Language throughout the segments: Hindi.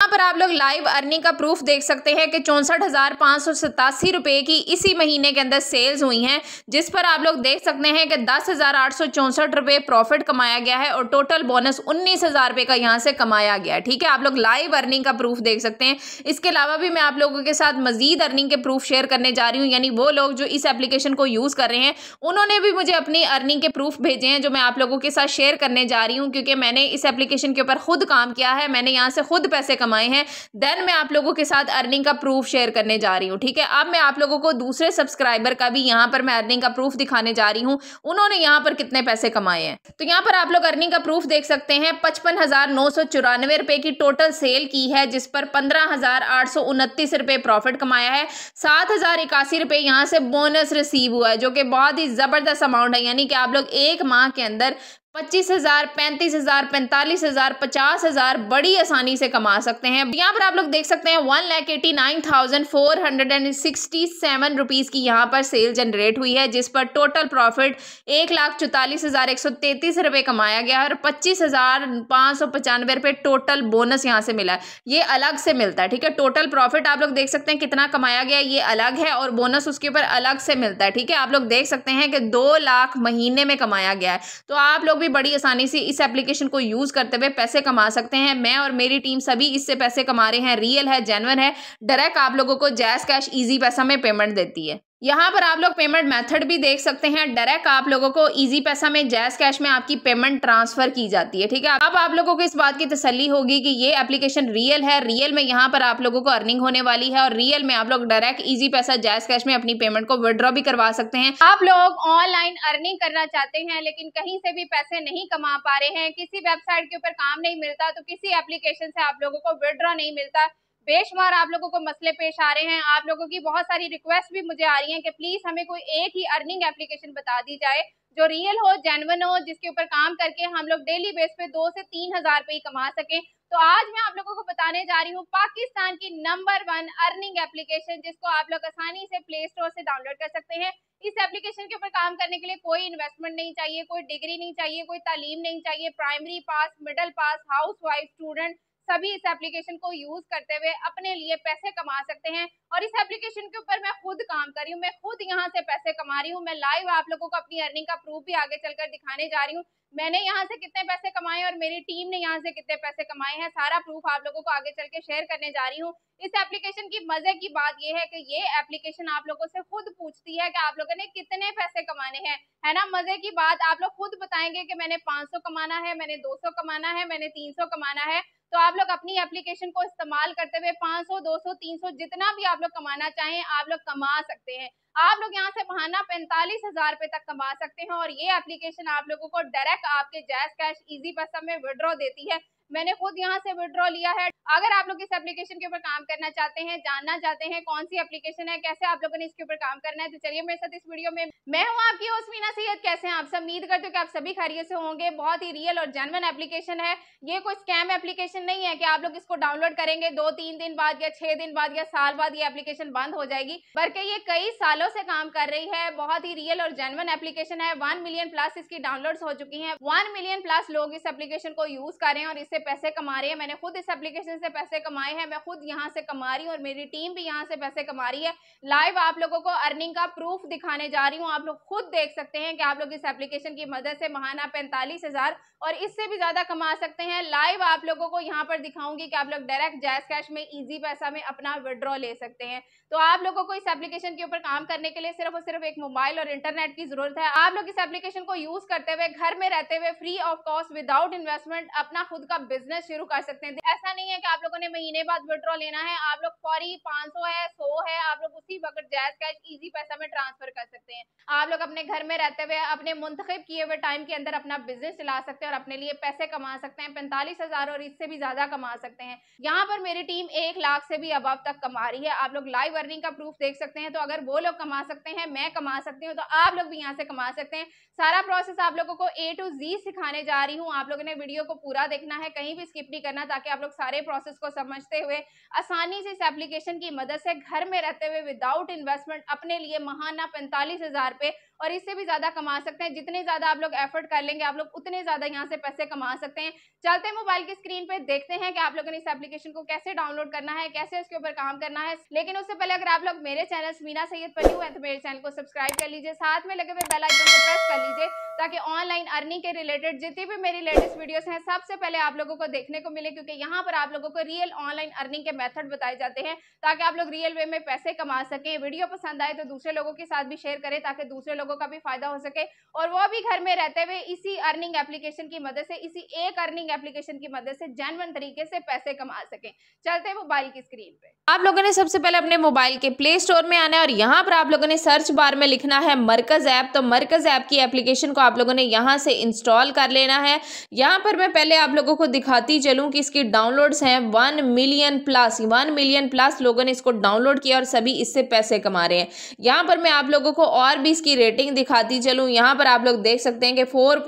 यहाँ पर आप लोग लाइव अर्निंग का प्रूफ देख सकते हैं कि चौंसठ हज़ार पाँच सौ सतासी रुपए की इसी महीने के अंदर सेल्स हुई हैं जिस पर आप लोग देख सकते हैं कि दस हज़ार आठ सौ चौंसठ रुपए प्रॉफिट कमाया गया है और टोटल बोनस उन्नीस हज़ार रुपये का यहाँ से कमाया गया है ठीक है आप लोग लाइव अर्निंग का प्रूफ देख सकते हैं इसके अलावा भी मैं आप लोगों के साथ मजीद अर्निंग के प्रूफ शेयर करने जा रही हूँ यानी वो लोग जो इस एप्लीकेशन को यूज़ कर रहे हैं उन्होंने भी मुझे अपनी अर्निंग के प्रूफ भेजे हैं जो मैं आप लोगों के साथ शेयर करने जा रही हूँ क्योंकि मैंने इस एप्लीकेशन के ऊपर खुद काम किया है मैंने यहाँ से खुद पैसे कमाए हैं देन मैं आप लोगों के साथ अर्निंग का प्रूफ शेयर करने जा रही हूँ ठीक है अब मैं आप लोगों को दूसरे सब्सक्राइबर का भी यहाँ पर मैं अर्निंग का प्रूफ दिखाने जा रही हूँ उन्होंने यहाँ पर कितने पैसे कमाए हैं तो यहाँ पर आप लोग अर्निंग का प्रूफ देख सकते हैं पचपन हजार की टोटल सेल की है जिस पर पंद्रह रुपए प्रॉफिट कमाया है सात हजार इक्यासी रुपए यहाँ से बोनस रिसीव हुआ है जो कि बहुत ही जबरदस्त अमाउंट है यानी कि आप लोग एक माह के अंदर पच्चीस हजार पैंतीस हजार पैंतालीस हजार पचास हजार बड़ी आसानी से कमा सकते हैं यहाँ पर आप लोग देख सकते हैं one lakh eighty nine thousand four hundred and sixty seven rupees की यहाँ पर सेल जनरेट हुई है जिस पर टोटल प्रॉफिट एक लाख चौतालीस हजार एक सौ तैतीस रुपए कमाया गया है और पच्चीस हजार पांच सौ पचानवे रुपए टोटल बोनस यहाँ से मिला ये अलग से मिलता है ठीक है टोटल प्रॉफिट आप लोग देख सकते हैं कितना कमाया गया ये अलग है और बोनस उसके ऊपर अलग से मिलता है ठीक है आप लोग देख सकते हैं कि दो लाख महीने में कमाया गया है तो आप लोग लोग भी बड़ी आसानी से इस एप्लीकेशन को यूज़ करते हुए पैसे कमा सकते हैं मैं और मेरी टीम सभी इससे पैसे कमा रहे हैं रियल है जेनवन है डायरेक्ट आप लोगों को जैस कैश ईजी पैसा में पेमेंट देती है यहाँ पर आप लोग पेमेंट मेथड भी देख सकते हैं डायरेक्ट आप लोगों को इजी पैसा में जैस कैश में आपकी पेमेंट ट्रांसफर की जाती है ठीक है अब आप लोगों को इस बात की तसली होगी कि ये एप्लीकेशन रियल है रियल में यहाँ पर आप लोगों को अर्निंग होने वाली है और रियल में आप लोग डायरेक्ट इजी पैसा जैस कैश में अपनी पेमेंट को विड्रॉ भी करवा सकते हैं आप लोग ऑनलाइन अर्निंग करना चाहते हैं लेकिन कहीं से भी पैसे नहीं कमा पा रहे हैं किसी वेबसाइट के ऊपर काम नहीं मिलता तो किसी एप्लीकेशन से आप लोगों को विड्रॉ नहीं मिलता बेशुमार आप लोगों को मसले पेश आ रहे हैं आप लोगों की बहुत सारी रिक्वेस्ट भी मुझे आ रही है कि प्लीज हमें कोई एक ही अर्निंग एप्लीकेशन बता दी जाए जो रियल हो जेनवन हो जिसके ऊपर काम करके हम लोग डेली बेस पे दो से तीन हजार रुपये कमा सकें तो आज मैं आप लोगों को बताने जा रही हूँ पाकिस्तान की नंबर वन अर्निंग एप्लीकेशन जिसको आप लोग आसानी से प्ले स्टोर से डाउनलोड कर सकते हैं इस एप्लीकेशन के ऊपर काम करने के लिए कोई इन्वेस्टमेंट नहीं चाहिए कोई डिग्री नहीं चाहिए कोई तालीम नहीं चाहिए primary pass middle pass housewife student सभी इस एप्लीकेशन को यूज करते हुए अपने लिए पैसे कमा सकते हैं और इस एप्लीकेशन के ऊपर मैं खुद काम कर रही हूँ मैं खुद यहाँ से पैसे कमा रही हूँ मैं लाइव आप लोगों को अपनी अर्निंग का प्रूफ भी आगे चलकर दिखाने जा रही हूँ मैंने यहाँ से कितने पैसे कमाए और मेरी टीम ने यहाँ से कितने पैसे कमाए हैं सारा प्रूफ आप लोगों को आगे चल के शेयर करने जा रही हूँ इस एप्लीकेशन की मजे की बात यह है कि ये एप्लीकेशन आप लोगों से खुद पूछती है कि आप लोगों ने कितने पैसे कमाने हैं है ना मजे की बात आप लोग खुद बताएंगे कि मैंने 500 कमाना है मैंने 200 कमाना है मैंने 300 कमाना है तो आप लोग अपनी एप्लीकेशन को इस्तेमाल करते हुए 500, 200, 300 जितना भी आप लोग कमाना चाहें आप लोग कमा सकते हैं आप लोग यहाँ से बहाना पैंतालीस हजार रुपए तक कमा सकते हैं और ये एप्लीकेशन आप लोगों को डायरेक्ट आपके जैस कैश इजी पैसा में विड्रॉ देती है मैंने खुद यहाँ से विड्रॉ लिया है अगर आप लोग इस एप्लीकेशन के ऊपर काम करना चाहते हैं जानना चाहते हैं कौन सी एप्लीकेशन है कैसे आप लोगों ने इसके ऊपर काम करना है तो चलिए मेरे साथ इस वीडियो में मैं हूँ आपकी उसमीना सैयद कैसे हैं आप सब उम्मीद करते हो कि आप सभी खैरियत से होंगे बहुत ही रियल और जेनवन एप्लीकेशन है ये कोई स्कैम एप्लीकेशन नहीं है कि आप लोग इसको डाउनलोड करेंगे दो तीन दिन बाद या छह दिन बाद या साल बाद ये एप्लीकेशन बंद हो जाएगी बल्कि ये कई सालों से काम कर रही है बहुत ही रियल और जेनवन एप्लीकेशन है वन मिलियन प्लस इसकी डाउनलोड हो चुकी है वन मिलियन प्लस लोग इस एप्लीकेशन को यूज करें और इसे से पैसे कमा रहे हैं मैंने खुद इस एप्लीकेशन से पैसे कमाए हैं मैं खुद यहाँ से कमा रही हूँ और मेरी टीम भी यहाँ से पैसे कमा रही है लाइव आप लोगों को अर्निंग का प्रूफ दिखाने जा रही हूँ आप लोग खुद देख सकते हैं कि आप लोग इस एप्लीकेशन की मदद से महाना पैंतालीस और इससे भी ज्यादा कमा सकते हैं लाइव आप लोगों को यहाँ पर दिखाऊंगी कि आप लोग डायरेक्ट जैस कैश में इजी पैसा में अपना विड्रॉ ले सकते हैं तो आप लोगों को इस एप्लीकेशन के ऊपर काम करने के लिए सिर्फ और सिर्फ एक मोबाइल और इंटरनेट की जरूरत है आप लोग इस एप्लीकेशन को यूज करते हुए घर में रहते हुए free of cost without investment अपना खुद का बिजनेस शुरू कर सकते हैं ऐसा नहीं है कि आप लोगों ने महीने बाद विड्रॉ लेना है आप लोग फौरी पाँच सौ है सौ है आप लोग उसी वक्त जायज कैश इजी पैसा में ट्रांसफर कर सकते हैं आप लोग अपने घर में रहते हुए अपने मुंतखब किए हुए टाइम के अंदर अपना बिजनेस चला सकते हैं और अपने लिए पैसे कमा सकते हैं पैंतालीस और इससे भी ज्यादा कमा सकते हैं यहाँ पर मेरी टीम एक लाख से भी अब तक कमा रही है आप लोग लाइव अर्निंग का प्रूफ देख सकते हैं तो अगर वो लोग कमा सकते हैं मैं कमा सकती हूँ तो आप लोग भी यहाँ से कमा सकते हैं सारा प्रोसेस आप लोगों को ए टू जी सिखाने जा रही हूँ आप लोगों ने वीडियो को पूरा देखना है कहीं भी स्किप नहीं करना ताकि आप लोग सारे प्रोसेस को समझते हुए आसानी से इस एप्लीकेशन की मदद से घर में रहते हुए विदाउट इन्वेस्टमेंट अपने लिए महाना पैंतालीस हजार पे और इससे भी ज़्यादा कमा सकते हैं जितने ज़्यादा आप लोग एफर्ट कर लेंगे आप लोग उतने ज़्यादा यहाँ से पैसे कमा सकते हैं चलते मोबाइल की स्क्रीन पर देखते हैं कि आप लोगों ने इस एप्लीकेशन को कैसे डाउनलोड करना है कैसे उसके ऊपर काम करना है लेकिन उससे पहले अगर आप लोग मेरे चैनल मीना सैयद पर न्यू है तो मेरे चैनल को सब्सक्राइब कर लीजिए साथ में लगे हुए बेलाइकन को प्रेस कर लीजिए ताकि ऑनलाइन अर्निंग के रिलेटेड जितनी भी मेरी लेटेस्ट वीडियोस हैं सबसे पहले आप लोगों को देखने को मिले क्योंकि यहाँ पर आप लोगों को रियल ऑनलाइन अर्निंग के मेथड बताए जाते हैं ताकि आप लोग रियल वे में पैसे कमा सकें वीडियो पसंद आए तो दूसरे लोगों के साथ भी शेयर करें ताकि दूसरे लोगों का भी फायदा हो सके और वो भी घर में रहते हुए इसी अर्निंग एप्लीकेशन की मदद से इसी एक अर्निंग एप्लीकेशन की मदद से जैनवन तरीके से पैसे कमा सकें चलते मोबाइल की स्क्रीन पर आप लोगों ने सबसे पहले अपने मोबाइल के प्ले स्टोर में आना है और यहाँ पर आप लोगों ने सर्च बार में लिखना है मरकज ऐप तो मरकज ऐप की एप्लीकेशन को आप लोगों ने यहाँ से इंस्टॉल कर लेना है यहाँ पर मैं पहले आप लोगों को दिखाती चलूँ कि इसकी डाउनलोड्स हैं one million plus one million plus लोगों ने इसको डाउनलोड किया और सभी इससे पैसे कमा रहे हैं यहाँ पर मैं आप लोगों को और भी इसकी रेटिंग दिखाती चलूँ यहाँ पर आप लोग देख सकते हैं कि फोर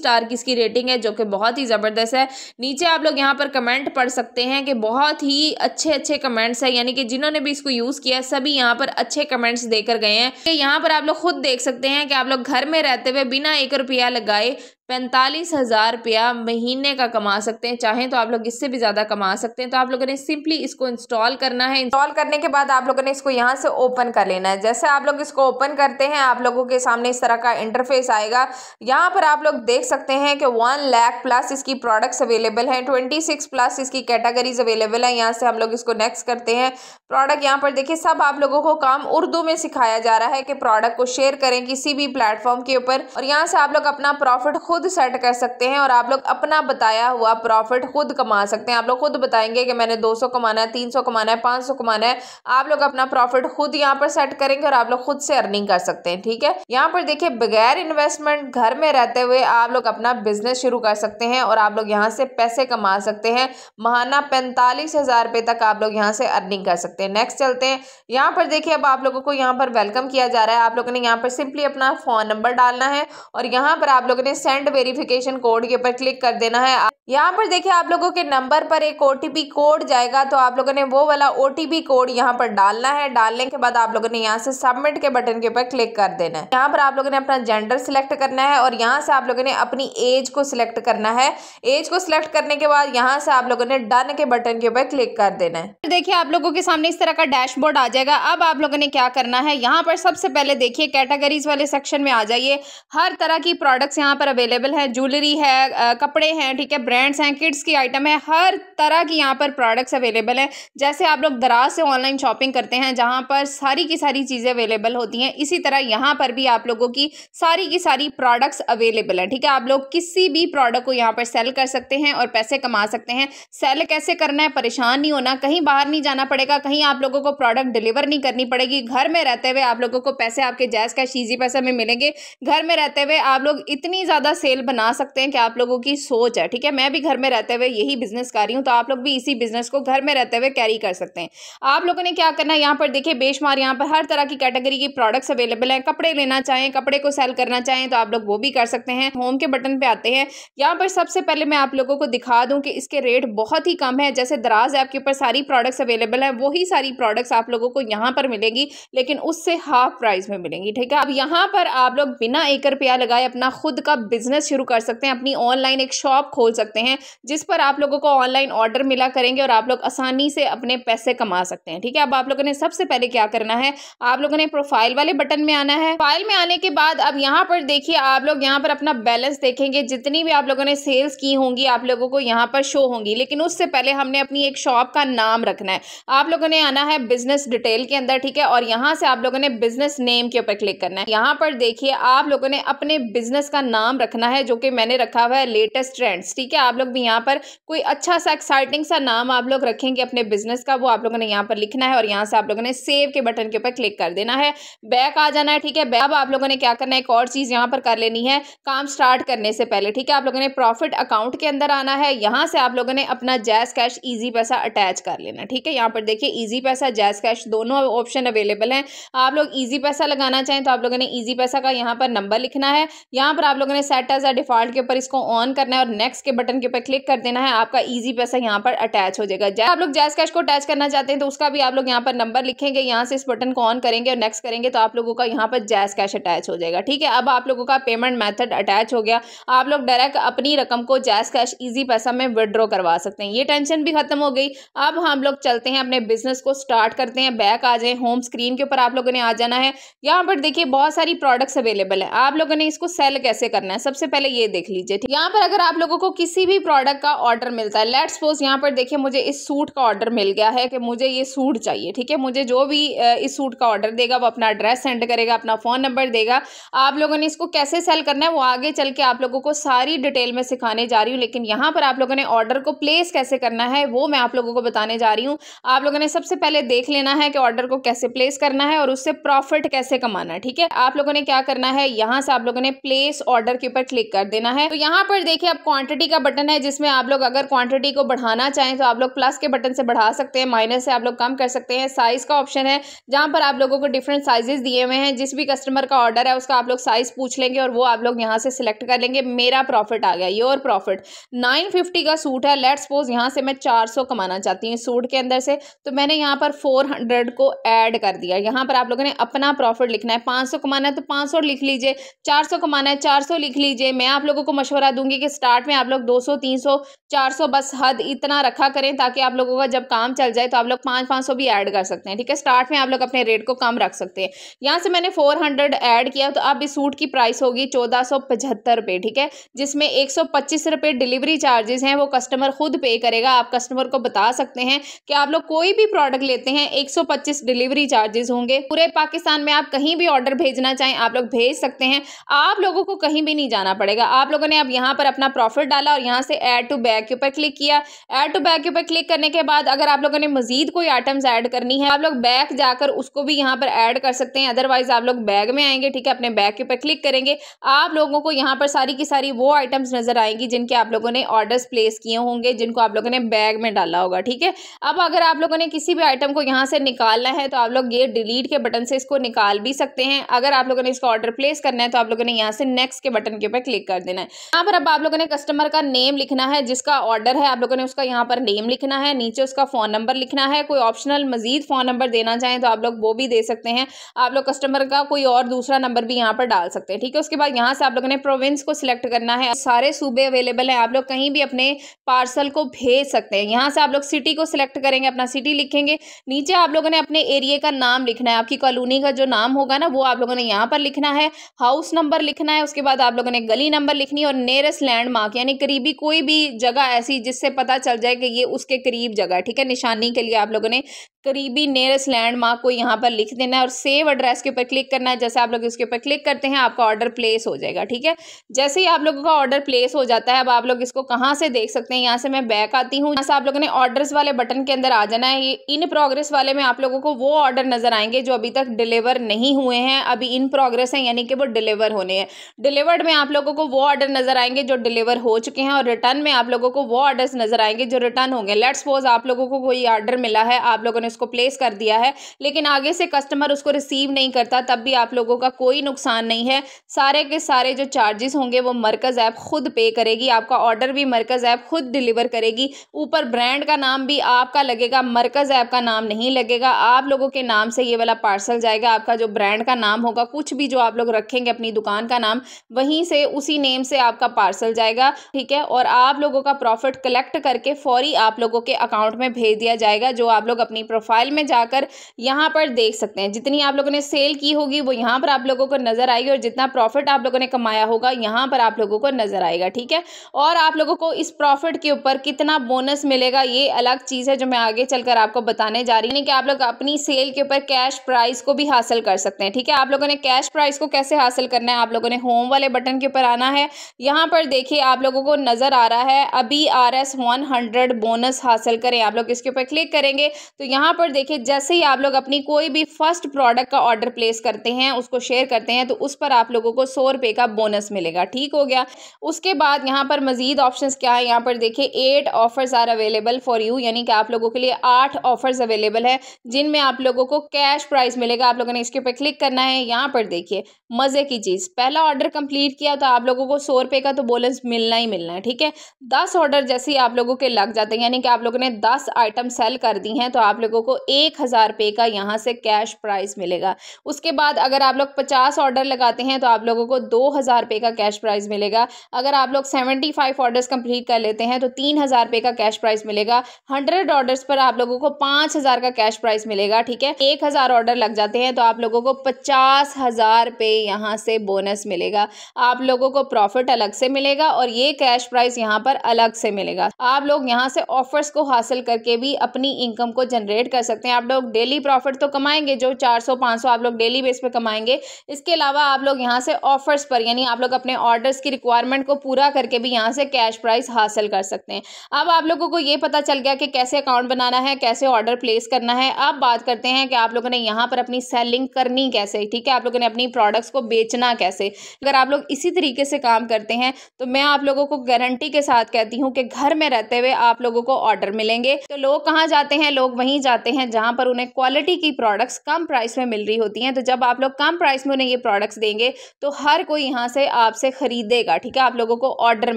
स्टार की इसकी रेटिंग है जो कि बहुत ही ज़बरदस्त है नीचे आप लोग यहाँ पर कमेंट पढ़ सकते हैं कि बहुत ही अच्छे अच्छे कमेंट्स हैं यानी कि जिन्होंने भी इसको यूज़ किया सभी यहाँ पर अच्छे कमेंट्स देकर गए हैं यहाँ पर आप लोग खुद देख सकते हैं कि आप लोग घर में रहते हुए बिना बिना एक रुपया लगाए पैंतालीस हज़ार रुपया महीने का कमा सकते हैं चाहें तो आप लोग इससे भी ज़्यादा कमा सकते हैं तो आप लोगों ने सिंपली इसको इंस्टॉल करना है इंस्टॉल करने के बाद आप लोगों ने इसको यहाँ से ओपन कर लेना है जैसे आप लोग इसको ओपन करते हैं आप लोगों के सामने इस तरह का इंटरफेस आएगा यहाँ पर आप लोग देख सकते हैं कि वन लैख प्लस इसकी प्रोडक्ट्स अवेलेबल हैं ट्वेंटी सिक्स प्लस इसकी कैटेगरीज अवेलेबल हैं यहाँ से हम लोग इसको नेक्स्ट करते हैं प्रोडक्ट यहाँ पर देखिए सब आप लोगों को काम उर्दू में सिखाया जा रहा है कि प्रोडक्ट को शेयर करें किसी भी प्लेटफॉर्म के ऊपर और यहाँ से आप लोग अपना प्रॉफिट खुद खुद सेट कर सकते हैं और आप लोग अपना बताया हुआ प्रॉफिट खुद कमा सकते हैं आप लोग खुद बताएंगे कि मैंने 200 कमाना है 300 कमाना है 500 कमाना है आप लोग अपना प्रॉफिट खुद यहाँ पर सेट करेंगे और आप लोग खुद से अर्निंग कर सकते हैं ठीक है यहाँ पर देखिए बगैर इन्वेस्टमेंट घर में रहते हुए आप लोग अपना बिजनेस शुरू कर सकते हैं और आप लोग यहाँ से पैसे कमा सकते हैं महाना पैंतालीस हज़ार तक आप लोग यहाँ से अर्निंग कर सकते हैं नेक्स्ट चलते हैं यहाँ पर देखिए अब आप लोगों को यहाँ पर वेलकम किया जा रहा है आप लोगों ने यहाँ पर सिंपली अपना फ़ोन नंबर डालना है और यहाँ पर आप लोगों ने सेंड वेरिफिकेशन कोड के ऊपर क्लिक कर देना है यहाँ पर देखिए आप लोगों के नंबर पर एक ओटीपी कोड जाएगा तो आप लोगों ने वो वाला ओटीपी कोड यहाँ पर डालना है डालने के बाद आप लोगों ने यहाँ से सबमिट के बटन के ऊपर क्लिक कर देना है यहाँ पर आप लोगों ने अपना जेंडर सिलेक्ट करना है और यहाँ से आप लोगों ने अपनी एज को सिलेक्ट करना है एज को सिलेक्ट करने के बाद यहाँ से आप लोगों ने डन के बटन के ऊपर क्लिक कर देना है देखिये आप लोगों के सामने इस तरह का डैशबोर्ड आ जाएगा अब आप लोगों ने क्या करना है यहाँ पर सबसे पहले देखिए कैटेगरीज वाले सेक्शन में आ जाइए हर तरह की प्रोडक्ट्स यहाँ पर अवेलेबल अवेलेबल है ज्वेलरी है कपड़े हैं ठीक है ब्रांड्स हैं किड्स की आइटम है हर तरह की यहाँ पर प्रोडक्ट्स अवेलेबल हैं जैसे आप लोग दराज से ऑनलाइन शॉपिंग करते हैं जहाँ पर सारी की सारी चीज़ें अवेलेबल होती हैं इसी तरह यहाँ पर भी आप लोगों की सारी की सारी प्रोडक्ट्स अवेलेबल हैं ठीक है आप लोग किसी भी प्रोडक्ट को यहाँ पर सेल कर सकते हैं और पैसे कमा सकते हैं सेल कैसे करना है परेशान नहीं होना कहीं बाहर नहीं जाना पड़ेगा कहीं आप लोगों को प्रोडक्ट डिलीवर नहीं करनी पड़ेगी घर में रहते हुए आप लोगों को पैसे आपके जैस कैश ईजी पैसे में मिलेंगे घर में रहते हुए आप लोग इतनी ज़्यादा सेल बना सकते हैं क्या आप लोगों की सोच है ठीक है मैं भी घर में रहते हुए यही बिजनेस कर रही हूँ तो आप लोग भी इसी बिजनेस को घर में रहते हुए कैरी कर सकते हैं आप लोगों ने क्या करना है यहाँ पर देखिए बेशमार यहाँ पर हर तरह की कैटेगरी की प्रोडक्ट्स अवेलेबल हैं कपड़े लेना चाहें कपड़े को सेल करना चाहें तो आप लोग वो भी कर सकते हैं होम के बटन पर आते हैं यहाँ पर सबसे पहले मैं आप लोगों को दिखा दूँ कि इसके रेट बहुत ही कम है जैसे दराज ऐप के ऊपर सारी प्रोडक्ट्स अवेलेबल हैं वही सारी प्रोडक्ट्स आप लोगों को यहाँ पर मिलेंगी लेकिन उससे हाफ प्राइस में मिलेंगी ठीक है अब यहाँ पर आप लोग बिना एक रुपया लगाए अपना खुद का बिजनेस बिजनेस शुरू कर सकते हैं अपनी ऑनलाइन एक शॉप खोल सकते हैं जिस पर आप लोगों को ऑनलाइन ऑर्डर मिला करेंगे और आप लोग आसानी से अपने पैसे कमा सकते हैं ठीक है अब आप लोगों ने सबसे पहले क्या करना है आप लोगों ने प्रोफाइल वाले बटन में आना है फाइल में आने के बाद अब यहाँ पर देखिए आप लोग यहाँ पर अपना बैलेंस देखेंगे जितनी भी आप लोगों ने सेल्स की होंगी आप लोगों को यहाँ पर शो होंगी लेकिन उससे पहले हमने अपनी एक शॉप का नाम रखना है आप लोगों ने आना है बिजनेस डिटेल के अंदर ठीक है और यहाँ से आप लोगों ने बिजनेस नेम के ऊपर क्लिक करना है यहाँ पर देखिए आप लोगों ने अपने बिजनेस का नाम रखना रखना है जो कि मैंने रखा हुआ है लेटेस्ट ट्रेंड्स ठीक है आप लोग भी यहाँ पर कोई अच्छा सा एक्साइटिंग सा नाम आप लोग रखेंगे अपने बिजनेस का वो आप लोगों ने यहाँ पर लिखना है और यहाँ से आप लोगों ने सेव के बटन के ऊपर क्लिक कर देना है बैक आ जाना है ठीक है बैक आप लोगों ने क्या करना है एक और चीज़ यहाँ पर कर लेनी है काम स्टार्ट करने से पहले ठीक है आप लोगों ने प्रॉफिट अकाउंट के अंदर आना है यहाँ से आप लोगों ने अपना जैस कैश ईजी पैसा अटैच कर लेना ठीक है यहाँ पर देखिए ईजी पैसा जैस कैश दोनों ऑप्शन अवेलेबल हैं आप लोग ईजी पैसा लगाना चाहें तो आप लोगों ने ईजी पैसा का यहाँ पर नंबर लिखना है यहाँ पर आप लोगों ने set set as a default के ऊपर इसको ऑन करना है और नेक्स्ट के बटन के ऊपर क्लिक कर देना है आपका ईजी पैसा यहाँ पर अटैच हो जाएगा जैसे आप लोग जैस कैश को अटैच करना चाहते हैं तो उसका भी आप लोग यहाँ पर नंबर लिखेंगे यहाँ से इस बटन को ऑन करेंगे और नेक्स्ट करेंगे तो आप लोगों का यहाँ पर जैस कैश अटैच हो जाएगा ठीक है अब आप लोगों का पेमेंट मैथड अटैच हो गया आप लोग डायरेक्ट अपनी रकम को जैस कैश ईजी पैसा में विदड्रॉ करवा सकते हैं ये टेंशन भी खत्म हो गई अब हम लोग चलते हैं अपने बिजनेस को स्टार्ट करते हैं बैक आ जाए होम स्क्रीन के ऊपर आप लोगों ने आ जाना है यहाँ पर देखिए बहुत सारी प्रोडक्ट्स अवेलेबल है आप लोगों ने इसको सेल कैसे करना है सबसे सबसे पहले ये देख लीजिए ठीक यहाँ पर अगर आप लोगों को किसी भी प्रोडक्ट का ऑर्डर मिलता है लेट सपोज यहाँ पर देखिए मुझे इस सूट का ऑर्डर मिल गया है कि मुझे ये सूट चाहिए ठीक है मुझे जो भी इस सूट का ऑर्डर देगा वो अपना एड्रेस सेंड करेगा अपना फ़ोन नंबर देगा आप लोगों ने इसको कैसे सेल करना है वो आगे चल के आप लोगों को सारी डिटेल में सिखाने जा रही हूँ लेकिन यहाँ पर आप लोगों ने ऑर्डर को प्लेस कैसे करना है वो मैं आप लोगों को बताने जा रही हूँ आप लोगों ने सबसे पहले देख लेना है कि ऑर्डर को कैसे प्लेस करना है और उससे प्रॉफिट कैसे कमाना है ठीक है आप लोगों ने क्या करना है यहाँ से आप लोगों ने प्लेस ऑर्डर के ऊपर क्लिक कर देना है तो यहाँ पर देखिए अब क्वांटिटी का बटन है जिसमें आप लोग अगर क्वांटिटी को बढ़ाना चाहें तो आप लोग प्लस के बटन से बढ़ा सकते हैं माइनस से आप लोग कम कर सकते हैं साइज़ का ऑप्शन है जहाँ पर आप लोगों को डिफरेंट साइजेस दिए हुए हैं जिस भी कस्टमर का ऑर्डर है उसका आप लोग साइज़ पूछ लेंगे और वो आप लोग यहाँ से सिलेक्ट कर लेंगे मेरा प्रॉफिट आ गया योर प्रॉफिट नाइन फिफ्टी का सूट है लेट सपोज यहाँ से मैं चार सौ कमाना चाहती हूँ सूट के अंदर से तो मैंने यहाँ पर फोर हंड्रेड को एड कर दिया यहाँ पर आप लोगों ने अपना प्रॉफिट लिखना है पाँच सौ कमाना है तो पाँच सौ लिख लीजिए चार सौ कमाना है चार सौ लिख लीजिए लीजिए मैं आप लोगों को मशवरा दूंगी कि स्टार्ट में आप लोग 200 300 400 बस हद इतना रखा करें ताकि आप लोगों का जब काम चल जाए तो आप लोग पाँच पाँच सौ भी ऐड कर सकते हैं ठीक है स्टार्ट में आप लोग अपने रेट को कम रख सकते हैं यहाँ से मैंने फोर हंड्रेड ऐड किया तो अब इस सूट की प्राइस होगी चौदह सौ पचहत्तर ठीक है जिसमें एक सौ पच्चीस डिलीवरी चार्जेस हैं वो कस्टमर खुद पे करेगा आप कस्टमर को बता सकते हैं कि आप लोग कोई भी प्रोडक्ट लेते हैं एक सौ पच्चीस डिलीवरी चार्जेस होंगे पूरे पाकिस्तान में आप कहीं भी ऑर्डर भेजना चाहें आप लोग भेज सकते हैं आप लोगों को कहीं भी नहीं जाना जाना पड़ेगा आप लोगों ने अब यहाँ पर अपना प्रॉफिट डाला और यहाँ से ऐड टू बैग के ऊपर क्लिक किया ऐड टू बैग के ऊपर क्लिक करने के बाद अगर आप लोगों ने मजीद कोई आइटम्स ऐड करनी है आप लोग बैग जाकर उसको भी यहाँ पर ऐड कर सकते हैं अदरवाइज आप लोग बैग में आएंगे ठीक है अपने बैग के ऊपर क्लिक करेंगे आप लोगों को यहाँ पर सारी की सारी वो आइटम्स नजर आएंगी जिनके आप लोगों ने ऑर्डर्स प्लेस किए होंगे जिनको आप लोगों ने बैग में डाला होगा ठीक है अब अगर आप लोगों ने किसी भी आइटम को यहाँ से निकालना है तो आप लोग ये डिलीट के बटन से इसको निकाल भी सकते हैं अगर आप लोगों ने इसका ऑर्डर प्लेस करना है तो आप लोगों ने यहाँ से नेक्स्ट के बटन के पर क्लिक कर देना है यहाँ पर अब आप लोगों ने कस्टमर का नेम लिखना है जिसका ऑर्डर है आप लोगों ने उसका यहाँ पर नेम लिखना है नीचे उसका फ़ोन नंबर लिखना है कोई ऑप्शनल मजीद फ़ोन नंबर देना चाहे तो आप लोग वो भी दे सकते हैं आप लोग कस्टमर का कोई और दूसरा नंबर भी यहाँ पर डाल सकते हैं ठीक है उसके बाद यहाँ से आप लोगों ने प्रोविंस को सिलेक्ट करना है सारे सूबे अवेलेबल है आप लोग कहीं भी अपने पार्सल को भेज सकते हैं यहाँ से आप लोग सिटी को सिलेक्ट करेंगे अपना सिटी लिखेंगे नीचे आप लोगों ने अपने एरिए का नाम लिखना है आपकी कॉलोनी का जो नाम होगा ना वो आप लोगों ने यहाँ पर लिखना है हाउस नंबर लिखना है उसके बाद आप लोगों ने आपने गली नंबर लिखनी और नियरेस्ट लैंडमार्क यानी करीबी कोई भी जगह ऐसी जिससे पता चल जाए कि ये उसके करीब जगह ठीक है निशानी के लिए आप लोगों ने करीबी नियरेस्ट लैंडमार्क को यहाँ पर लिख देना है और सेव एड्रेस के ऊपर क्लिक करना है जैसे आप लोग इसके ऊपर क्लिक करते हैं आपका ऑर्डर प्लेस हो जाएगा ठीक है जैसे ही आप लोगों का ऑर्डर प्लेस हो जाता है अब आप लोग इसको कहाँ से देख सकते हैं यहाँ से मैं बैक आती हूँ यहाँ से आप लोगों ने ऑर्डर्स वाले बटन के अंदर आ जाना है इन प्रोग्रेस वाले में आप लोगों को वो ऑर्डर नजर आएंगे जो अभी तक डिलीवर नहीं हुए हैं अभी इन प्रोग्रेस हैं यानी कि वो डिलीवर होने हैं डिलीवर्ड में आप लोगों को वो ऑर्डर नजर आएंगे जो डिलीवर हो चुके हैं और रिटर्न में आप लोगों को वो ऑर्डर्स नजर आएंगे जो रिटर्न होंगे लेट सपोज आप लोगों को कोई ऑर्डर मिला है आप लोगों ने उसको प्लेस कर दिया है लेकिन आगे से कस्टमर उसको रिसीव नहीं करता तब भी आप लोगों का कोई नुकसान नहीं है सारे के सारे जो चार्जेस होंगे वो मरकज़ ऐप खुद पे करेगी आपका ऑर्डर भी मरकज़ ऐप खुद डिलीवर करेगी ऊपर ब्रांड का नाम भी आपका लगेगा मरकज़ ऐप का नाम नहीं लगेगा आप लोगों के नाम से ये वाला पार्सल जाएगा आपका जो ब्रांड का नाम होगा कुछ भी जो आप लोग रखेंगे अपनी दुकान का नाम वहीं से उसी नेम से आपका पार्सल जाएगा ठीक है और आप लोगों का प्रॉफिट कलेक्ट करके फौरी आप लोगों के अकाउंट में भेज दिया जाएगा जो आप लोग अपनी प्रोफाइल में जाकर यहाँ पर देख सकते हैं जितनी आप लोगों ने सेल की होगी वो यहाँ पर आप लोगों को नज़र आएगी और जितना प्रॉफिट आप लोगों ने कमाया होगा यहाँ पर आप लोगों को नज़र आएगा ठीक है और आप लोगों को इस प्रॉफिट के ऊपर कितना बोनस मिलेगा ये अलग चीज़ है जो मैं आगे चलकर आपको बताने जा रही हूँ कि आप लोग अपनी सेल के ऊपर कैश प्राइस को भी हासिल कर सकते हैं ठीक है आप लोगों ने कैश प्राइस को कैसे हासिल करना है आप लोगों ने होम वाले बटन के ऊपर आना है यहाँ पर देखिए आप लोगों को नज़र आ रहा है अभी आर एस बोनस हासिल करें आप लोग इसके ऊपर क्लिक करेंगे तो यहाँ यहाँ पर देखिए जैसे ही आप लोग अपनी कोई भी फर्स्ट प्रोडक्ट का ऑर्डर प्लेस करते हैं उसको शेयर करते हैं तो उस पर आप लोगों को सौ रुपये का बोनस मिलेगा ठीक हो गया उसके बाद यहाँ पर मज़ीद ऑप्शन क्या है यहाँ पर देखिए eight offers are available for you यानी कि आप लोगों के लिए आठ ऑफर्स अवेलेबल है जिनमें आप लोगों को कैश प्राइस मिलेगा आप लोगों ने इसके ऊपर क्लिक करना है यहाँ पर देखिए मज़े की चीज़ पहला ऑर्डर कंप्लीट किया तो आप लोगों को सौ रुपये का तो बोनस मिलना ही मिलना है ठीक है दस ऑर्डर जैसे ही आप लोगों के लग जाते हैं यानी कि आप लोगों ने दस आइटम सेल कर दी हैं तो आप लोगों लोगों को एक हज़ार रुपये का यहाँ से कैश प्राइस मिलेगा उसके बाद अगर आप लोग पचास ऑर्डर लगाते हैं तो आप लोगों को दो हज़ार रुपये का कैश प्राइज़ मिलेगा अगर आप लोग सेवेंटी फाइव ऑर्डर्स कंप्लीट कर लेते हैं तो तीन हज़ार रुपये का कैश प्राइस मिलेगा हंड्रेड ऑर्डर्स पर आप लोगों को पाँच हज़ार का कैश प्राइस मिलेगा ठीक है एक हज़ार ऑर्डर लग जाते हैं तो आप लोगों को पचास हज़ार रुपये यहाँ से बोनस मिलेगा आप लोगों को प्रॉफिट अलग से मिलेगा और ये कैश प्राइस यहाँ पर अलग से मिलेगा आप लोग यहाँ से ऑफर्स को हासिल करके भी अपनी इनकम को जनरेट एड कर सकते हैं आप लोग डेली प्रॉफिट तो कमाएंगे जो 400 500 आप लोग डेली बेस पे कमाएंगे इसके अलावा आप लोग यहाँ से ऑफर्स पर यानी आप लोग अपने ऑर्डर्स की रिक्वायरमेंट को पूरा करके भी यहाँ से कैश प्राइस हासिल कर सकते हैं अब आप लोगों को ये पता चल गया कि कैसे अकाउंट बनाना है कैसे ऑर्डर प्लेस करना है अब बात करते हैं कि आप लोगों ने यहाँ पर अपनी सेलिंग करनी कैसे ठीक है आप लोगों ने अपनी प्रोडक्ट्स को बेचना कैसे अगर आप लोग इसी तरीके से काम करते हैं तो मैं आप लोगों को गारंटी के साथ कहती हूँ कि घर में रहते हुए आप लोगों को ऑर्डर मिलेंगे तो लोग कहाँ जाते हैं लोग वहीं जाते जाते हैं जहाँ पर उन्हें क्वालिटी की प्रोडक्ट्स कम प्राइस में मिल रही होती हैं तो जब आप लोग कम प्राइस में उन्हें ये प्रोडक्ट्स देंगे तो हर कोई यहाँ से आपसे ख़रीदेगा ठीक है आप लोगों को ऑर्डर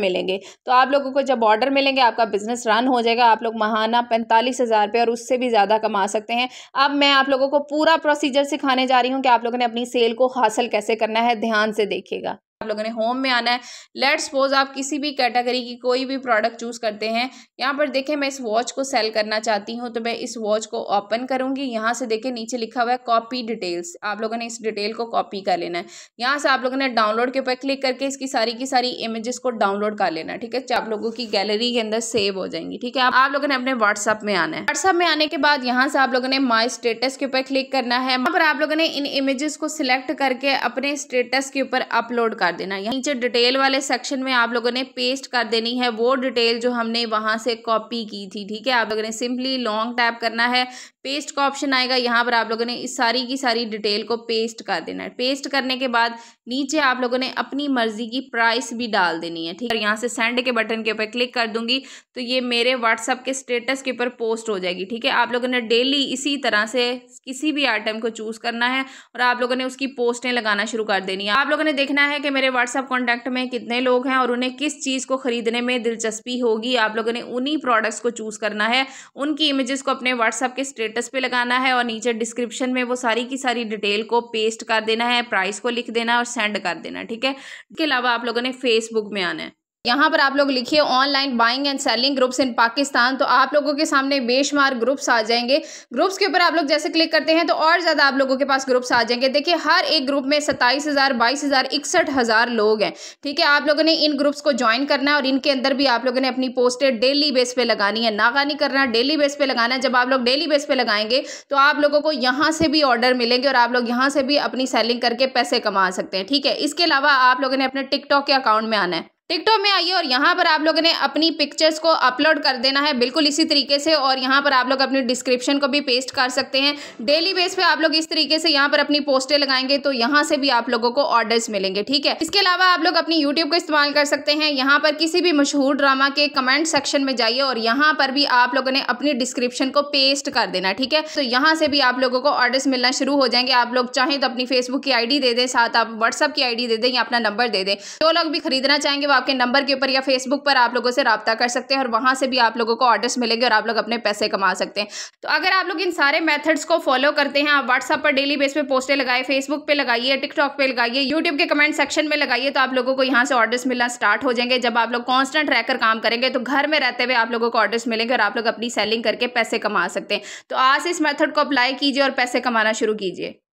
मिलेंगे तो आप लोगों को जब ऑर्डर मिलेंगे आपका बिजनेस रन हो जाएगा आप लोग महाना पैंतालीस हज़ार और उससे भी ज़्यादा कमा सकते हैं अब मैं आप लोगों को पूरा प्रोसीजर सिखाने जा रही हूँ कि आप लोगों ने अपनी सेल को हासिल कैसे करना है ध्यान से देखिएगा आप लोगों ने होम में आना है लेट सपोज आप किसी भी कैटेगरी की कोई भी प्रोडक्ट चूज़ करते हैं यहाँ पर देखें मैं इस वॉच को सेल करना चाहती हूँ तो मैं इस वॉच को ओपन करूंगी यहाँ से देखें नीचे लिखा हुआ है कॉपी डिटेल्स आप लोगों ने इस डिटेल को कॉपी कर लेना है यहाँ से आप लोगों ने डाउनलोड के ऊपर क्लिक करके इसकी सारी की सारी इमेजेस को डाउनलोड कर लेना है ठीक है आप लोगों की गैलरी के अंदर सेव हो जाएंगी ठीक है आप लोगों ने अपने व्हाट्सअप में आना है व्हाट्सअप में आने के बाद यहाँ से आप लोगों ने माई स्टेटस के ऊपर क्लिक करना है पर आप लोगों ने इन इमेजेस को सिलेक्ट करके अपने स्टेटस के ऊपर अपलोड कर देना यहाँ नीचे डिटेल वाले सेक्शन में आप लोगों ने पेस्ट कर देनी है वो डिटेल जो हमने वहाँ से कॉपी की थी ठीक है आप लोगों ने सिंपली लॉन्ग टैप करना है पेस्ट का ऑप्शन आएगा यहाँ पर आप लोगों ने इस सारी की सारी डिटेल को पेस्ट कर देना है पेस्ट करने के बाद नीचे आप लोगों ने अपनी मर्जी की प्राइस भी डाल देनी है ठीक है यहाँ से सेंड के बटन के ऊपर क्लिक कर दूंगी तो ये मेरे व्हाट्सअप के स्टेटस के ऊपर पोस्ट हो जाएगी ठीक है आप लोगों ने डेली इसी तरह से किसी भी आइटम को चूज़ करना है और आप लोगों ने उसकी पोस्टें लगाना शुरू कर देनी है आप लोगों ने देखना है कि मेरे व्हाट्सअप कॉन्टैक्ट में कितने लोग हैं और उन्हें किस चीज़ को ख़रीदने में दिलचस्पी होगी आप लोगों ने उन्हीं प्रोडक्ट्स को चूज़ करना है उनकी इमेजेस को अपने व्हाट्सअप के स्टेटस स्टेटस पे लगाना है और नीचे डिस्क्रिप्शन में वो सारी की सारी डिटेल को पेस्ट कर देना है प्राइस को लिख देना और सेंड कर देना ठीक है इसके अलावा आप लोगों ने फेसबुक में आना है यहाँ पर आप लोग लिखिए online buying and selling groups in Pakistan तो आप लोगों के सामने बेशमार ग्रुप्स आ जाएंगे ग्रुप्स के ऊपर आप लोग जैसे क्लिक करते हैं तो और ज़्यादा आप लोगों के पास ग्रुप्स आ जाएंगे देखिए हर एक ग्रुप में सत्ताईस हज़ार बाईस हज़ार इकसठ हज़ार लोग हैं ठीक है आप लोगों ने इन ग्रुप्स को ज्वाइन करना है और इनके अंदर भी आप लोगों ने अपनी पोस्टें डेली बेस पर लगानी है नागानी करना डेली बेस पर लगाना है जब आप लोग डेली बेस पर लगाएंगे तो आप लोगों को यहाँ से भी ऑर्डर मिलेंगे और आप लोग यहाँ से भी अपनी सेलिंग करके पैसे कमा सकते हैं ठीक है इसके अलावा आप लोगों ने अपने टिकटॉक के अकाउंट में आना है टिकटॉक में आइए और यहाँ पर आप लोगों ने अपनी पिक्चर्स को अपलोड कर देना है बिल्कुल इसी तरीके से और यहाँ पर आप लोग अपनी डिस्क्रिप्शन को भी पेस्ट कर सकते हैं डेली बेस पे आप लोग इस तरीके से यहाँ पर अपनी पोस्टें लगाएंगे तो यहाँ से भी आप लोगों को ऑर्डर्स मिलेंगे ठीक है इसके अलावा आप लोग अपनी यूट्यूब को इस्तेमाल कर सकते हैं यहाँ पर किसी भी मशहूर ड्रामा के कमेंट सेक्शन में जाइए और यहाँ पर भी आप लोगों ने अपनी डिस्क्रिप्शन को पेस्ट कर देना ठीक है तो यहाँ से भी आप लोगों को ऑर्डर्स मिलना शुरू हो जाएंगे आप लोग चाहें तो अपनी फेसबुक की आई दे दें साथ आप व्हाट्सअप की आई दे दें या अपना नंबर दे दें जो लोग भी खरीदना चाहेंगे वो टिकटॉक के नंबर के ऊपर या फेसबुक पर आप लोगों से रबता कर सकते हैं और वहाँ से भी आप लोगों को ऑर्डर्स मिलेंगे और आप लोग अपने पैसे कमा सकते हैं तो अगर आप लोग इन सारे मेथड्स को फॉलो करते हैं आप व्हाट्सअप पर डेली बेस पर पोस्टें लगाए फेसबुक पर लगाइए टिकटॉक पर लगाइए यूट्यूब के कमेंट सेक्शन में लगाइए तो आप लोगों को यहाँ से ऑर्डर्स मिलना स्टार्ट हो जाएंगे जब आप लोग कॉन्स्टेंट रहकर काम करेंगे तो घर में रहते हुए आप लोगों को ऑर्डर्स मिलेंगे और आप लोग अपनी सेलिंग करके पैसे कमा सकते हैं तो आज इस मेथड को अप्लाई कीजिए और पैसे कमाना शुरू कीजिए